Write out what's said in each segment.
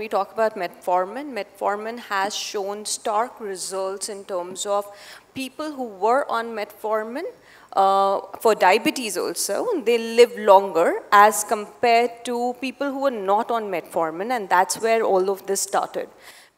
we talk about metformin, metformin has shown stark results in terms of people who were on metformin uh, for diabetes also, they live longer as compared to people who were not on metformin and that's where all of this started.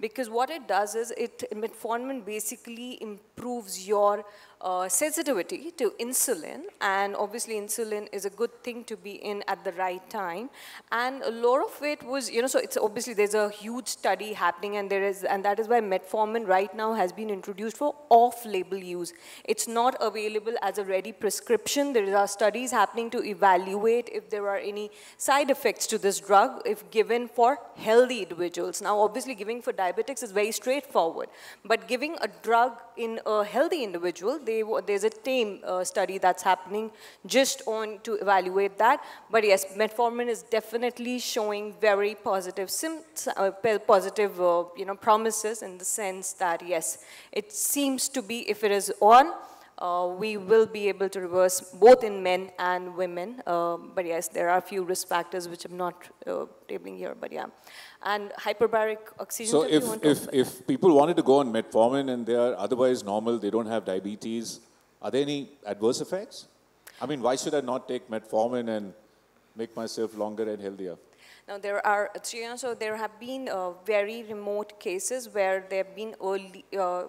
Because what it does is it, metformin basically improves your uh, sensitivity to insulin, and obviously insulin is a good thing to be in at the right time. And a lot of it was, you know, so it's obviously there's a huge study happening, and there is, and that is why metformin right now has been introduced for off-label use. It's not available as a ready prescription. There are studies happening to evaluate if there are any side effects to this drug if given for healthy individuals. Now, obviously, giving for diabetics is very straightforward, but giving a drug in a healthy individual, they, there's a team uh, study that's happening just on to evaluate that. But yes, metformin is definitely showing very positive symptoms, uh, positive, uh, you know, promises in the sense that yes, it seems to be if it is on, uh, we will be able to reverse both in men and women. Uh, but yes, there are a few risk factors which I'm not uh, tabling here, but yeah. And hyperbaric oxygen. So if, if, if people wanted to go on metformin and they are otherwise normal, they don't have diabetes, are there any adverse effects? I mean, why should I not take metformin and make myself longer and healthier? Now there are, so, so there have been uh, very remote cases where there have been early, uh,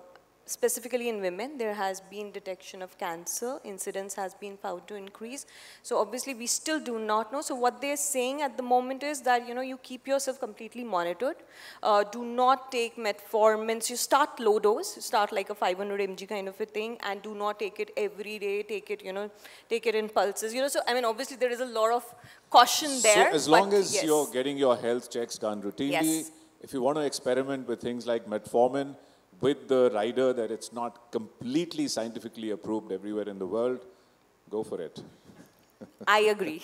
specifically in women, there has been detection of cancer, incidence has been found to increase. So obviously we still do not know. So what they're saying at the moment is that, you know, you keep yourself completely monitored. Uh, do not take metformin. So you start low dose, you start like a 500 mg kind of a thing and do not take it every day, take it, you know, take it in pulses. You know, so I mean, obviously there is a lot of caution there. So as long as yes. you're getting your health checks done routinely, yes. if you want to experiment with things like metformin, with the rider that it's not completely scientifically approved everywhere in the world, go for it. I agree.